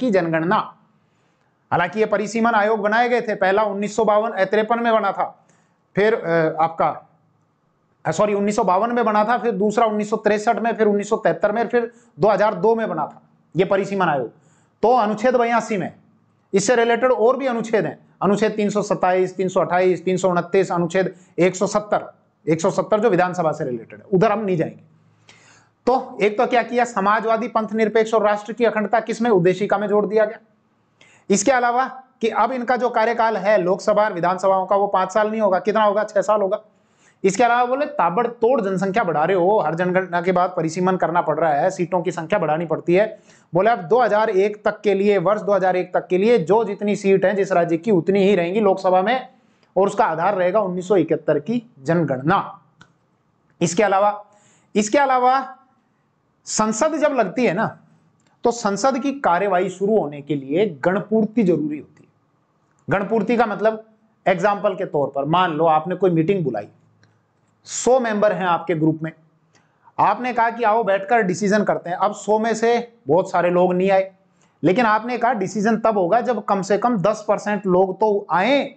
की जनगणना हालांकि ये परिसीमन आयोग बनाए गए थे पहला उन्नीस सौ में बना था फिर आपका सॉरी उन्नीस में बना था फिर दूसरा उन्नीस में फिर उन्नीस में फिर 2002 में बना था ये परिसीमन आयोग तो अनुच्छेद बयासी में इससे रिलेटेड और भी अनुच्छेद हैं अनुच्छेद तीन सौ उनतीस अनुच्छेद सौ सत्तर जो विधानसभा से रिलेटेड है उधर हम नहीं जाएंगे तो एक तो क्या किया समाजवादी पंथ निरपेक्ष और राष्ट्र की अखंडता किसमें उद्देशिका में जोड़ दिया गया इसके अलावा कि अब इनका जो कार्यकाल है लोकसभा विधानसभाओं का वो पांच साल नहीं होगा कितना होगा छह साल होगा इसके अलावा बोले ताबड़तोड़ जनसंख्या बढ़ा रहे हो हर जनगणना के बाद परिसीमन करना पड़ रहा है सीटों की संख्या बढ़ानी पड़ती है बोले अब 2001 तक के लिए वर्ष 2001 तक के लिए जो जितनी सीट है जिस राज्य की उतनी ही रहेंगी लोकसभा में और उसका आधार रहेगा 1971 की जनगणना इसके अलावा इसके अलावा संसद जब लगती है ना तो संसद की कार्यवाही शुरू होने के लिए गणपूर्ति जरूरी होती है गणपूर्ति का मतलब एग्जाम्पल के तौर पर मान लो आपने कोई मीटिंग बुलाई सौ मेंबर हैं आपके ग्रुप में आपने कहा कि आओ बैठकर डिसीजन करते हैं अब सौ में से बहुत सारे लोग नहीं आए लेकिन आपने कहा डिसीजन तब होगा जब कम से कम दस परसेंट लोग तो आए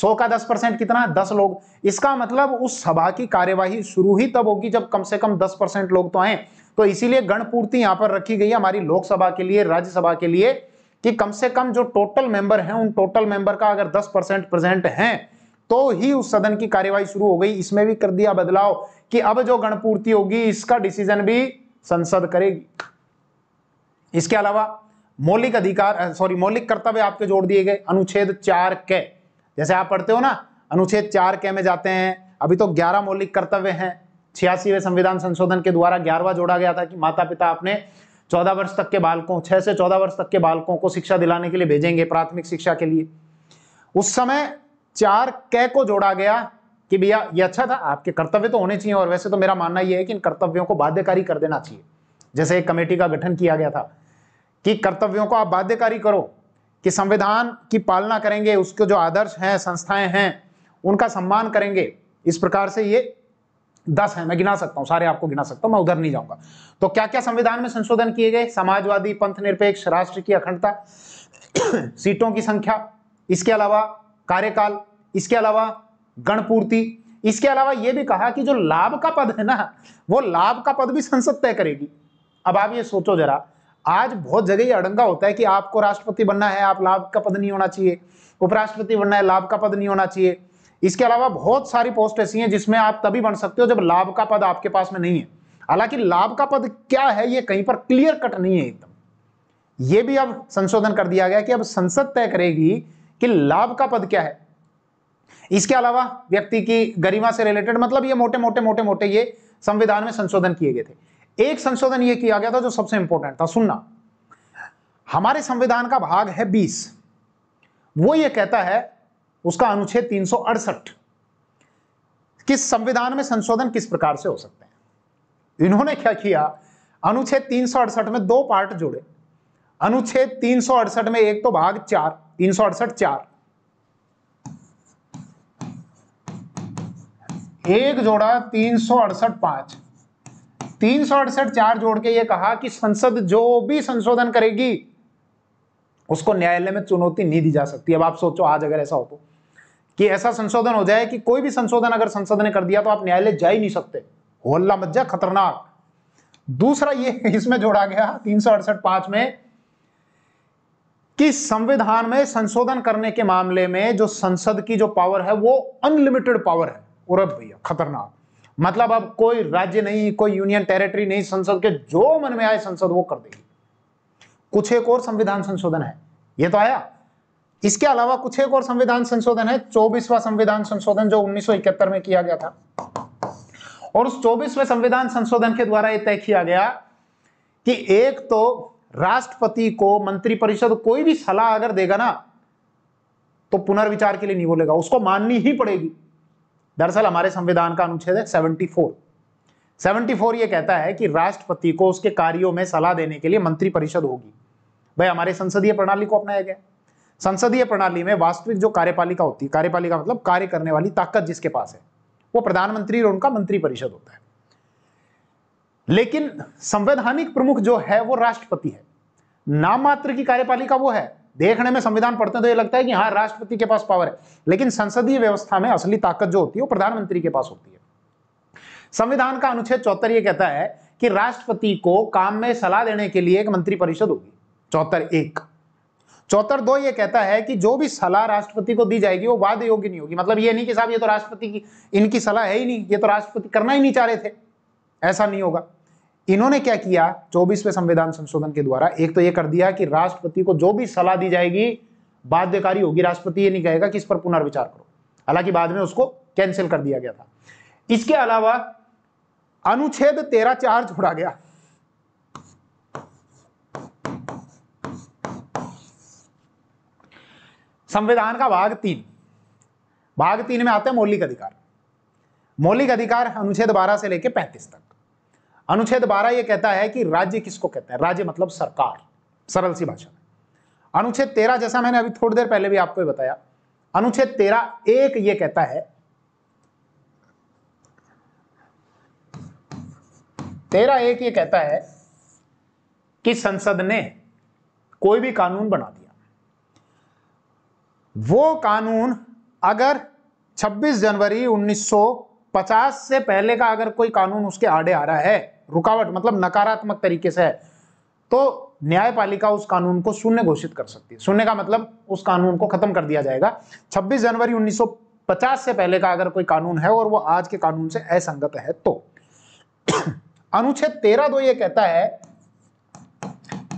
सौ का दस परसेंट कितना है दस लोग इसका मतलब उस सभा की कार्यवाही शुरू ही तब होगी जब कम से कम दस परसेंट लोग तो आए तो इसीलिए गणपूर्ति यहां पर रखी गई है हमारी लोकसभा के लिए राज्यसभा के लिए कि कम से कम जो टोटल मेंबर हैं उन टोटल मेंबर का अगर दस परसेंट प्रेजेंट हैं तो ही उस सदन की कार्यवाही शुरू हो गई इसमें भी कर दिया बदलाव कि अब जो गणपूर्ति होगी इसका डिसीजन भी संसद करेगी इसके अलावा मौलिक अधिकार सॉरी मौलिक कर्तव्य आपके जोड़ दिए गए अनुच्छेद चार के जैसे आप पढ़ते हो ना अनुच्छेद चार के में जाते हैं अभी तो ग्यारह मौलिक कर्तव्य हैं छियासीवे संविधान संशोधन के द्वारा ग्यारहवा जोड़ा गया था कि माता पिता अपने चौदह वर्ष तक के बालकों छह से चौदह वर्ष तक के बालकों को शिक्षा दिलाने के लिए भेजेंगे प्राथमिक शिक्षा के लिए उस समय चार कै को जोड़ा गया कि भैया ये अच्छा था आपके कर्तव्य तो होने चाहिए और वैसे तो मेरा मानना यह है कि इन कर्तव्यों को बाध्यकारी कर देना चाहिए जैसे एक कमेटी का गठन किया गया था कि कर्तव्यों को आप बाध्यकारी करो कि संविधान की पालना करेंगे उसके जो आदर्श हैं संस्थाएं हैं उनका सम्मान करेंगे इस प्रकार से ये दस है मैं गिना सकता हूं सारे आपको गिना सकता हूं मैं उधर नहीं जाऊंगा तो क्या क्या संविधान में संशोधन किए गए समाजवादी पंथ निरपेक्ष राष्ट्र की अखंडता सीटों की संख्या इसके अलावा कार्यकाल इसके अलावा गणपूर्ति इसके अलावा यह भी कहा कि जो लाभ का पद है ना वो लाभ का पद भी संसद तय करेगी अब आप ये सोचो जरा आज बहुत जगह ये अड़ंगा होता है कि आपको राष्ट्रपति बनना है आप लाभ का पद नहीं होना चाहिए उपराष्ट्रपति बनना है लाभ का पद नहीं होना चाहिए इसके अलावा बहुत सारी पोस्ट ऐसी हैं जिसमें आप तभी बन सकते हो जब लाभ का पद आपके पास में नहीं है हालांकि लाभ का पद क्या है ये कहीं पर क्लियर कट नहीं है एकदम ये भी अब संशोधन कर दिया गया कि अब संसद तय करेगी कि लाभ का पद क्या है इसके अलावा व्यक्ति की गरिमा से रिलेटेड मतलब ये मोटे मोटे मोटे मोटे ये संविधान में संशोधन किए गए थे एक संशोधन ये किया गया था जो सबसे इंपॉर्टेंट था सुनना हमारे संविधान का भाग है बीस वो ये कहता है उसका अनुच्छेद तीन किस संविधान में संशोधन किस प्रकार से हो सकते हैं इन्होंने क्या किया अनुच्छेद तीन में दो पार्ट जोड़े अनुच्छेद तीन में एक तो भाग चार तीन चार एक जोड़ा तीन सौ अड़सठ पांच तीन सौ अड़सठ चार जोड़ के ये कहा कि संसद जो भी संशोधन करेगी उसको न्यायालय में चुनौती नहीं दी जा सकती अब आप सोचो आज अगर ऐसा हो तो कि ऐसा संशोधन हो जाए कि कोई भी संशोधन अगर संसद ने कर दिया तो आप न्यायालय जा ही नहीं सकते होल्ला मज्जा खतरनाक दूसरा ये इसमें जोड़ा गया तीन सौ अड़सठ पांच में कि संविधान में संशोधन करने के मामले में जो संसद की जो पावर है वो अनलिमिटेड पावर है और भैया खतरनाक मतलब अब कोई राज्य नहीं कोई यूनियन टेरिटरी नहीं संसद के जो मन में आए संसद वो कर देगी कुछ एक और संविधान संशोधन है ये तो आया इसके अलावा कुछ एक और संविधान संशोधन है चौबीसवा संविधान संशोधन जो उन्नीस में किया गया था और उस चौबीसवें संविधान संशोधन के द्वारा यह तय किया गया कि एक तो राष्ट्रपति को मंत्रिपरिषद कोई भी सलाह अगर देगा ना तो पुनर्विचार के लिए नहीं बोलेगा उसको माननी ही पड़ेगी दरअसल हमारे संविधान का अनुच्छेद है 74 74 ये कहता है कि राष्ट्रपति को उसके कार्यों में सलाह देने के लिए मंत्रिपरिषद होगी भाई हमारे संसदीय प्रणाली को अपनाया गया संसदीय प्रणाली में वास्तविक जो कार्यपालिका होती है कार्यपालिका मतलब कार्य करने वाली ताकत जिसके पास है वो प्रधानमंत्री और उनका मंत्रिपरिषद होता है लेकिन संवैधानिक प्रमुख जो है वो राष्ट्रपति है नाम मात्र की कार्यपालिका वो है देखने में संविधान पढ़ते हैं तो ये लगता है कि हाँ राष्ट्रपति के पास पावर है लेकिन संसदीय व्यवस्था में असली ताकत जो होती है वो प्रधानमंत्री के पास होती है संविधान का अनुच्छेद चौहत्तर ये कहता है कि राष्ट्रपति को काम में सलाह देने के लिए एक मंत्रिपरिषद होगी चौहत्तर एक चौहत्तर दो ये कहता है कि जो भी सलाह राष्ट्रपति को दी जाएगी वो वाद योग्य नहीं होगी मतलब ये नहीं कि साहब ये तो राष्ट्रपति की इनकी सलाह है ही नहीं ये तो राष्ट्रपति करना ही नहीं चाह रहे थे ऐसा नहीं होगा इन्होंने क्या किया चौबीसवें संविधान संशोधन के द्वारा एक तो यह कर दिया कि राष्ट्रपति को जो भी सलाह दी जाएगी बाध्यकारी होगी राष्ट्रपति ये नहीं कहेगा कि इस पर पुनर्विचार करो हालांकि बाद में उसको कैंसिल कर दिया गया था इसके अलावा अनुच्छेद तेरह चार छोड़ा गया संविधान का भाग तीन भाग तीन में आते हैं मौलिक अधिकार मौलिक अधिकार अनुच्छेद बारह से लेकर पैंतीस तक अनुच्छेद 12 ये कहता है कि राज्य किसको कहते हैं राज्य मतलब सरकार सरल सी भाषा में अनुच्छेद तेरह जैसा मैंने अभी थोड़ी देर पहले भी आपको बताया अनुच्छेद तेरह एक ये कहता है तेरा एक ये कहता है कि संसद ने कोई भी कानून बना दिया वो कानून अगर 26 जनवरी 1950 से पहले का अगर कोई कानून उसके आड़े आ रहा है रुकावट मतलब नकारात्मक तरीके से है तो न्यायपालिका उस कानून को शून्य घोषित कर सकती है शून्य का मतलब उस कानून को खत्म कर दिया जाएगा 26 जनवरी 1950 से पहले का अगर कोई कानून है और वो आज के कानून से असंगत है तो अनुच्छेद तेरह दो ये कहता है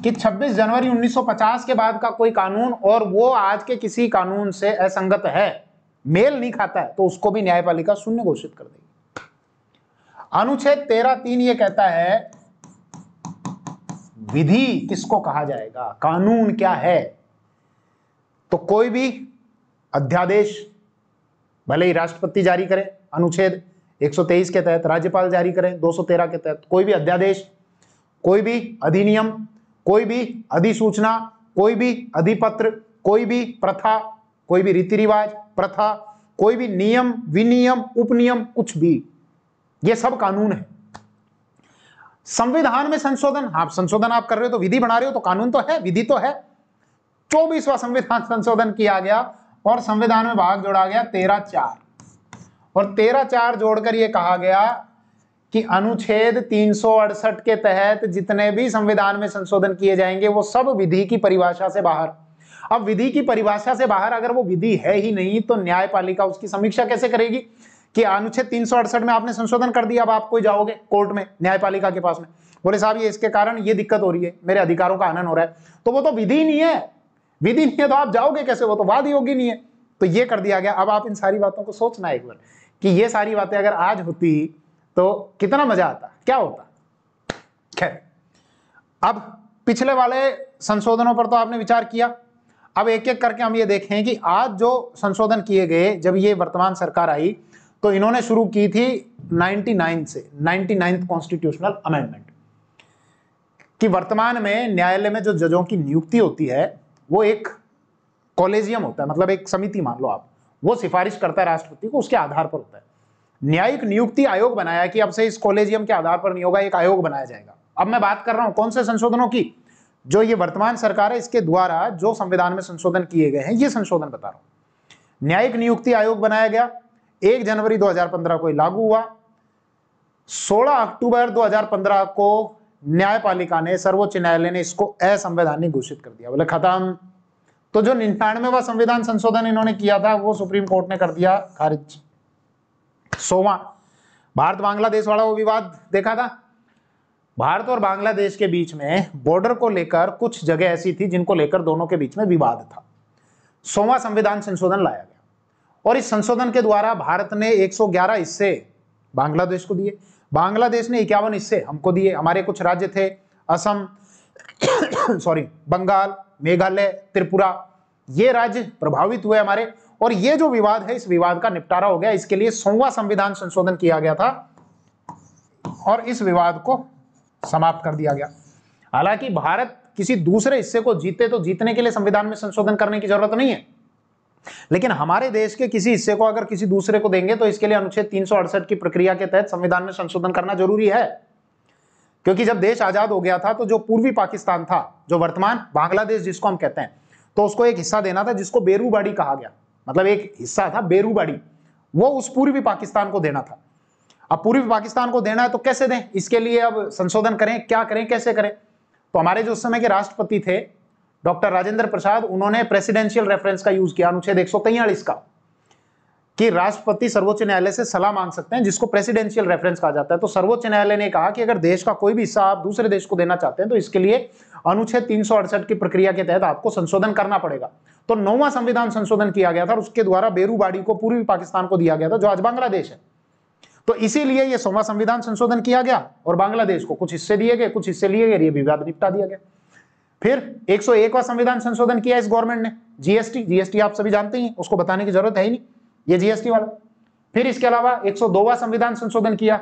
कि 26 जनवरी 1950 के बाद का कोई कानून और वो आज के किसी कानून से असंगत है मेल नहीं खाता है तो उसको भी न्यायपालिका शून्य घोषित कर देगी अनुच्छेद तेरह तीन ये कहता है विधि किसको कहा जाएगा कानून क्या है तो कोई भी अध्यादेश भले ही राष्ट्रपति जारी करे अनुच्छेद 123 के तहत राज्यपाल जारी करें 213 के तहत कोई भी अध्यादेश कोई भी अधिनियम कोई भी अधिसूचना कोई भी अधिपत्र कोई भी प्रथा कोई भी रीति रिवाज प्रथा कोई भी नियम विनियम उपनियम कुछ भी ये सब कानून है संविधान में संशोधन आप संशोधन आप कर रहे हो तो विधि बना रहे हो तो कानून तो है विधि तो है चौबीसवा संविधान संशोधन किया गया और संविधान में भाग जोड़ा गया तेरह चार और तेरह चार जोड़कर यह कहा गया कि अनुच्छेद तीन के तहत जितने भी संविधान में संशोधन किए जाएंगे वो सब विधि की परिभाषा से बाहर अब विधि की परिभाषा से बाहर अगर वो विधि है ही नहीं तो न्यायपालिका उसकी समीक्षा कैसे करेगी कि अनुच्छेद तीन में आपने संशोधन कर दिया अब आप कोई जाओगे कोर्ट में न्यायपालिका के पास में बोले साहब ये इसके कारण ये दिक्कत हो रही है मेरे अधिकारों का हनन हो रहा है तो वो तो विधि नहीं है विधि नहीं है तो आप जाओगे कैसे वो तो वाद योगी नहीं है तो ये कर दिया गया अब आप इन सारी बातों को सोचना एक बार कि ये सारी बातें अगर आज होती तो कितना मजा आता क्या होता खैर अब पिछले वाले संशोधनों पर तो आपने विचार किया अब एक एक करके हम ये देखें कि आज जो संशोधन किए गए जब ये वर्तमान सरकार आई तो इन्होंने शुरू की थी 99 से नाइनटी कॉन्स्टिट्यूशनल अमेंडमेंट कि वर्तमान में न्यायालय में जो जजों की नियुक्ति होती है वो एक कॉलेजियम होता है मतलब एक समिति मान लो आप वो सिफारिश करता है राष्ट्रपति को उसके आधार पर होता है न्यायिक नियुक्ति आयोग बनाया कि अब से इस कॉलेजियम के आधार पर नहीं होगा एक आयोग बनाया जाएगा अब मैं बात कर रहा हूं कौन से संशोधनों की जो ये वर्तमान सरकार है इसके द्वारा जो संविधान में संशोधन किए गए हैं ये संशोधन बता रहा हूं न्यायिक नियुक्ति आयोग बनाया गया एक जनवरी 2015 को लागू हुआ 16 अक्टूबर 2015 को न्यायपालिका ने सर्वोच्च न्यायालय ने इसको असंवैधानिक घोषित कर दिया बोले खत्म तो जो निन्यानवेवा संविधान संशोधन इन्होंने किया था वो सुप्रीम कोर्ट ने कर दिया खारिज सोवा भारत बांग्लादेश वाला वो विवाद देखा था भारत और बांग्लादेश के बीच में बॉर्डर को लेकर कुछ जगह ऐसी थी जिनको लेकर दोनों के बीच में विवाद था सोवा संविधान संशोधन लाया गया और इस संशोधन के द्वारा भारत ने 111 हिस्से बांग्लादेश को दिए बांग्लादेश ने इक्यावन हिस्से हमको दिए हमारे कुछ राज्य थे असम सॉरी बंगाल मेघालय त्रिपुरा ये राज्य प्रभावित हुए हमारे और ये जो विवाद है इस विवाद का निपटारा हो गया इसके लिए सोवा संविधान संशोधन किया गया था और इस विवाद को समाप्त कर दिया गया हालांकि भारत किसी दूसरे हिस्से को जीते तो जीतने के लिए संविधान में संशोधन करने की जरूरत नहीं है लेकिन हमारे देश के किसी हिस्से को अगर किसी दूसरे को देंगे तो इसके लिए अनुच्छेद तीन की प्रक्रिया के तहत संविधान में संशोधन करना जरूरी है क्योंकि जब देश आजाद हो गया था तो जो पूर्वी पाकिस्तान था जो वर्तमान बांग्लादेश जिसको हम कहते हैं तो उसको एक हिस्सा देना था जिसको बेरूबाड़ी कहा गया मतलब एक हिस्सा था बेरूबाड़ी वो उस पूर्वी पाकिस्तान को देना था अब पूर्वी पाकिस्तान को देना है तो कैसे दें इसके लिए अब संशोधन करें क्या करें कैसे करें तो हमारे जो उस समय के राष्ट्रपति थे डॉक्टर राजेंद्र प्रसाद उन्होंने प्रेसिडेंशियल रेफरेंस का यूज किया अनुच्छेद एक का कि राष्ट्रपति सर्वोच्च न्यायालय से सलाह मांग सकते हैं जिसको प्रेसिडेंशियल रेफरेंस कहा जाता है तो सर्वोच्च न्यायालय ने कहा कि अगर देश का कोई भी हिस्सा आप दूसरे देश को देना चाहते हैं तो इसके लिए अनुच्छेद तीन की प्रक्रिया के तहत आपको संशोधन करना पड़ेगा तो नौवा संविधान संशोधन किया गया था और उसके द्वारा बेरूबाड़ी को पूर्वी पाकिस्तान को दिया गया था जो आज बांग्लादेश है तो इसीलिए यह सोवा संविधान संशोधन किया गया और बांग्लादेश को कुछ हिस्से दिए गए कुछ हिस्से लिए गए ये विवाद निपटा दिया गया फिर एक का संविधान संशोधन किया इस गवर्नमेंट ने जीएसटी जीएसटी आप सभी जानते ही हैं उसको बताने की जरूरत है ही नहीं ये जीएसटी वाला फिर इसके अलावा 102वां संविधान संशोधन किया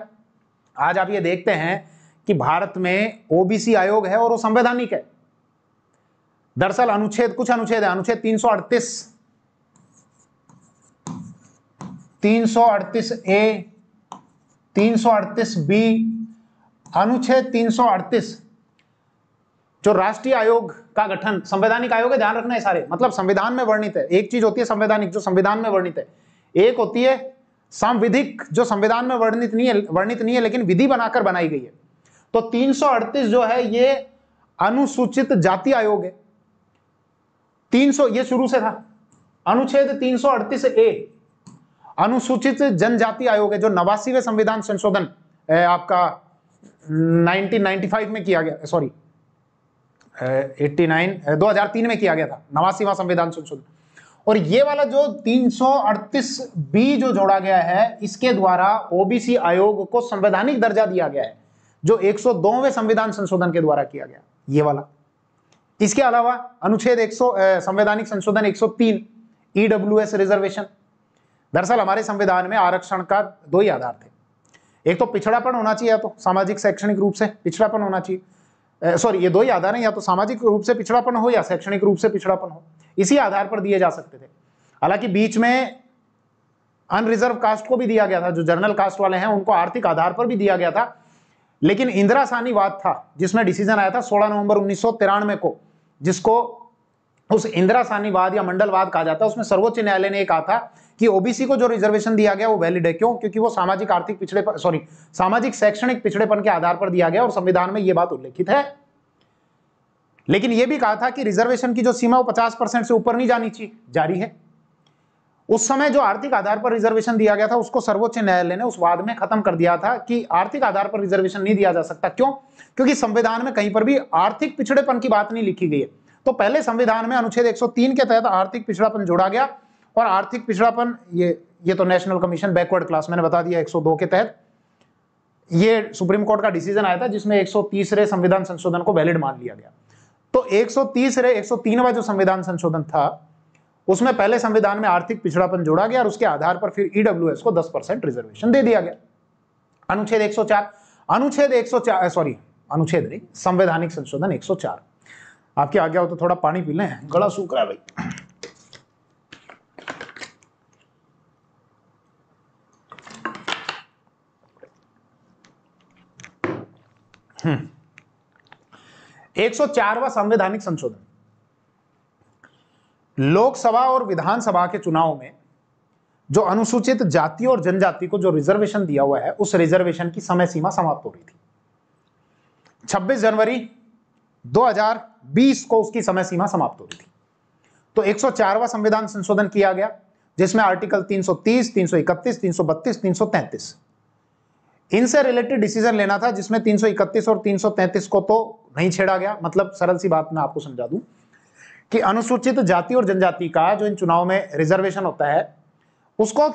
आज आप ये देखते हैं कि भारत में ओबीसी आयोग है और वो संवैधानिक है दरअसल अनुच्छेद कुछ अनुच्छेद है अनुच्छेद सौ अड़तीस ए अड़तीस बी अनुच्छेद अड़तीस जो राष्ट्रीय आयोग का गठन संवैधानिक आयोग है ध्यान रखना है सारे मतलब संविधान में वर्णित है एक चीज होती है संवैधानिक जो संविधान में वर्णित है एक होती है संविधिक जो संविधान में वर्णित नहीं है वर्णित नहीं है लेकिन विधि बनाकर बनाई गई है तो 338 जो है ये अनुसूचित जाति आयोग है 300 ये शुरू से था अनुच्छेद 338 ए अनुसूचित जनजाति आयोग है जो नवासीवे संविधान संशोधन आपका 1995 में किया गया सॉरी एट्टी नाइन में किया गया था नवासीवा संविधान संशोधन और ये वाला जो 338 बी जो जोड़ा गया है इसके द्वारा ओबीसी आयोग को संवैधानिक दर्जा दिया गया है जो 102वें संविधान संशोधन के द्वारा किया गया ये वाला इसके अलावा अनुच्छेद 100 संवैधानिक संशोधन 103 ईडब्ल्यूएस रिजर्वेशन दरअसल हमारे संविधान में आरक्षण का दो ही आधार थे एक तो पिछड़ापन होना चाहिए तो सामाजिक शैक्षणिक रूप से पिछड़ापन होना चाहिए सॉरी ये दो ही आधार हैं या तो सामाजिक रूप से पिछड़ापन हो या शैक्षणिक रूप से पिछड़ापन हो इसी आधार पर दिए जा सकते थे हालांकि बीच में अनरिजर्व कास्ट को भी दिया गया था जो जनरल कास्ट वाले हैं उनको आर्थिक आधार पर भी दिया गया था लेकिन इंदिरा सानी वाद था जिसमें डिसीजन आया था सोलह नवंबर उन्नीस को जिसको उस इंदिरा सानी वाद या मंडलवाद कहा जाता है उसमें सर्वोच्च न्यायालय ने कहा था कि ओबीसी को जो रिजर्वेशन दिया गया वो वैलिड है क्यों क्योंकि वो सामाजिक आर्थिक पिछड़े सॉरी सामाजिक शैक्षणिक पिछड़ेपन के आधार पर दिया गया और संविधान में यह बात उल्लेखित है लेकिन यह भी कहा था कि रिजर्वेशन की जो सीमा वो पचास परसेंट से ऊपर नहीं जानी चाहिए जारी है उस समय जो आर्थिक आधार पर रिजर्वेशन दिया गया था उसको सर्वोच्च न्यायालय ने उस वाद में खत्म कर दिया था कि आर्थिक आधार पर रिजर्वेशन नहीं दिया जा सकता क्यों क्योंकि संविधान में कहीं पर भी आर्थिक पिछड़ेपन की बात नहीं लिखी गई है तो पहले संविधान में अनुच्छेद 103 के तहत आर्थिक पिछड़ापन जोड़ा गया और आर्थिक पिछड़ापन ये ये तो नेशनल कमीशन बैकवर्ड क्लास मैंने बता दिया 102 के तहत ये सुप्रीम कोर्ट का डिसीजन आया था जिसमें एक सौ संविधान संशोधन को वैलिड मान लिया गया तो एक सौ 130वें 103वां जो संविधान संशोधन था उसमें पहले संविधान में आर्थिक पिछड़ापन जोड़ा गया और उसके आधार पर फिर ईडब्ल्यू e को दस रिजर्वेशन दे दिया गया अनुच्छेद एक अनुच्छेद एक सॉरी अनुच्छेद नहीं संवैधानिक संशोधन 104 आपकी आज्ञा हो तो थोड़ा पानी पी लें गला सूख रहा है भाई हम्म। एक सौ चारवा संवैधानिक संशोधन लोकसभा और विधानसभा के चुनाव में जो अनुसूचित जाति और जनजाति को जो रिजर्वेशन दिया हुआ है उस रिजर्वेशन की समय सीमा समाप्त हो रही थी 26 जनवरी 2020 को उसकी समय सीमा समाप्त हो रही थी तो 104वां संविधान संशोधन किया गया जिसमें आर्टिकल 330, 331, 332, 333 इनसे रिलेटेड डिसीजन लेना था जिसमें 331 और 333 को तो नहीं छेड़ा गया मतलब सरल सी बात मैं आपको समझा दूं कि अनुसूचित जाति और जनजाति का जो इन चुनाव में रिजर्वेशन होता है उसको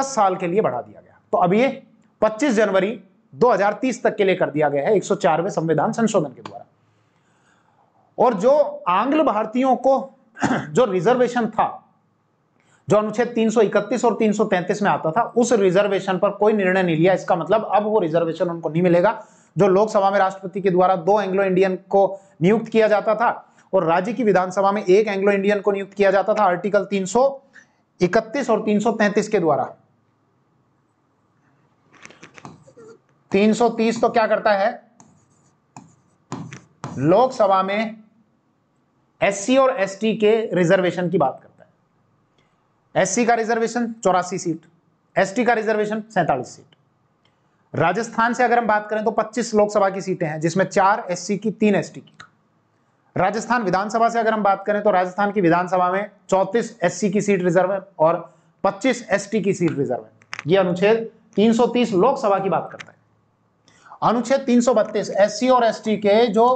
10 साल के लिए बढ़ा दिया गया तो अब ये 25 जनवरी 2030 तक के लिए कर दिया गया है 104वें संविधान संशोधन के द्वारा और जो आंग्ल भारतीयों को जो रिजर्वेशन था जो अनुच्छेद 331 और 333 में आता था उस रिजर्वेशन पर कोई निर्णय नहीं लिया इसका मतलब अब वो रिजर्वेशन उनको नहीं मिलेगा जो लोकसभा में राष्ट्रपति के द्वारा दो एंग्लो इंडियन को नियुक्त किया जाता था और राज्य की विधानसभा में एक एंग्लो इंडियन को नियुक्त किया जाता था आर्टिकल 331 और 333 के द्वारा 330 तो क्या करता है लोकसभा में एससी और एसटी के रिजर्वेशन की बात कर एससी का रिजर्वेशन चौरासी सीट एसटी का रिजर्वेशन सैंतालीस सीट राजस्थान से अगर हम बात करें तो 25 लोकसभा की सीटें हैं जिसमें चार एससी की तीन एसटी की राजस्थान विधानसभा से अगर हम बात करें तो राजस्थान की विधानसभा में चौंतीस एससी की सीट रिजर्व है और 25 एसटी की सीट रिजर्व है ये अनुच्छेद 330 लोकसभा की बात करता है अनुच्छेद तीन एससी और एस के जो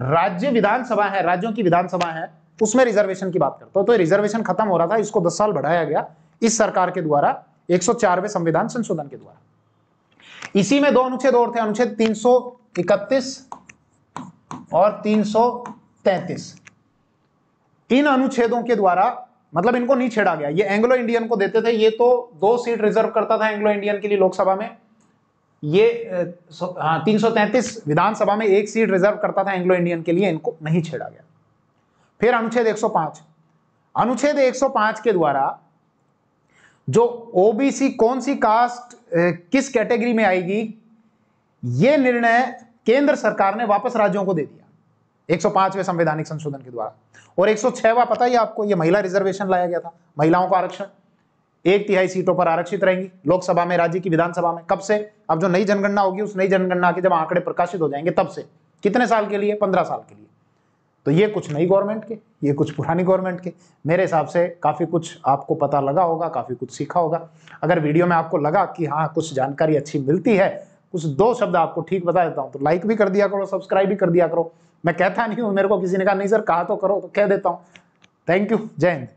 राज्य विधानसभा है राज्यों की विधानसभा है उसमें रिजर्वेशन की बात करता हूं तो रिजर्वेशन खत्म हो रहा था इसको दस साल बढ़ाया गया इस सरकार के द्वारा एक संविधान संशोधन के द्वारा इसी में दो अनुच्छेद और थे अनुच्छेद तीन और तीन इन अनुच्छेदों के द्वारा मतलब इनको नहीं छेड़ा गया ये एंग्लो इंडियन को देते थे ये तो दो सीट रिजर्व करता था एंग्लो इंडियन के लिए लोकसभा में ये हाँ, तीन सौ विधानसभा में एक सीट रिजर्व करता था एंग्लो इंडियन के लिए इनको नहीं छेड़ा गया फिर अनुच्छेद 105 अनुच्छेद 105 के द्वारा जो ओबीसी कौन सी कास्ट किस कैटेगरी में आएगी यह निर्णय केंद्र सरकार ने वापस राज्यों को दे दिया 105वें संवैधानिक संशोधन के द्वारा और 106वां पता ही आपको यह महिला रिजर्वेशन लाया गया था महिलाओं का आरक्षण एक तिहाई सीटों पर आरक्षित रहेंगी लोकसभा में राज्य की विधानसभा में कब से अब जो नई जनगणना होगी उस नई जनगणना के जब आंकड़े प्रकाशित हो जाएंगे तब से कितने साल के लिए पंद्रह साल के लिए तो ये कुछ नई गवर्नमेंट के ये कुछ पुरानी गवर्नमेंट के मेरे हिसाब से काफ़ी कुछ आपको पता लगा होगा काफ़ी कुछ सीखा होगा अगर वीडियो में आपको लगा कि हाँ कुछ जानकारी अच्छी मिलती है कुछ दो शब्द आपको ठीक बता देता हूँ तो लाइक भी कर दिया करो सब्सक्राइब भी कर दिया करो मैं कहता नहीं हूँ मेरे को किसी ने कहा नहीं सर कहा तो करो तो कह देता हूँ थैंक यू जय हिंद